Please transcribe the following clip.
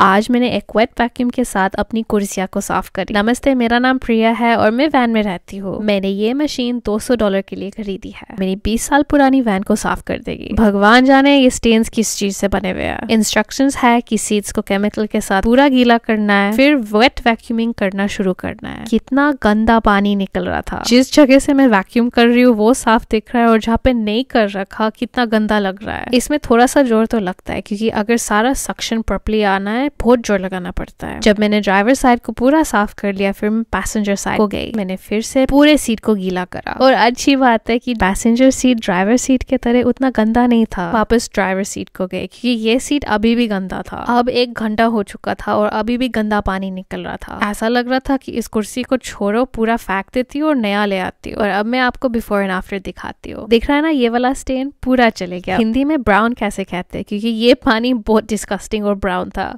आज मैंने एक्वेट वैक्यूम के साथ अपनी कुर्सिया को साफ करी नमस्ते मेरा नाम प्रिया है और मैं वैन में रहती हूँ मैंने ये मशीन 200 डॉलर के लिए खरीदी है मेरी 20 साल पुरानी वैन को साफ कर देगी भगवान जाने ये स्टेन्स किस चीज से बने हुए हैं इंस्ट्रक्शन है कि सीड्स को केमिकल के साथ पूरा गीला करना है फिर वेट वैक्यूमिंग करना शुरू करना है कितना गंदा पानी निकल रहा था जिस जगह से मैं वैक्यूम कर रही हूँ वो साफ दिख रहा है और जहाँ पे नहीं कर रखा कितना गंदा लग रहा है इसमें थोड़ा सा जोर तो लगता है क्यूँकी अगर सारा सक्शन प्रॉपरली आना है है बहुत जोर लगाना पड़ता है जब मैंने ड्राइवर साइड को पूरा साफ कर लिया फिर मैं पैसेंजर साइड को गई मैंने फिर से पूरे सीट को गीला करा और अच्छी बात है कि पैसेंजर सीट ड्राइवर सीट के तरह उतना गंदा नहीं था वापस ड्राइवर सीट को गए क्योंकि ये सीट अभी भी गंदा था अब एक घंटा हो चुका था और अभी भी गंदा पानी निकल रहा था ऐसा लग रहा था कि इस कुर्सी को छोड़ो पूरा फेंक देती हूँ और नया ले आती और अब मैं आपको बिफोर एंड आफ्टर दिखाती हूँ दिख रहा है ना ये वाला स्टेन पूरा चले गया हिंदी में ब्राउन कैसे कहते हैं क्योंकि ये पानी बहुत डिस्कस्टिंग और ब्राउन था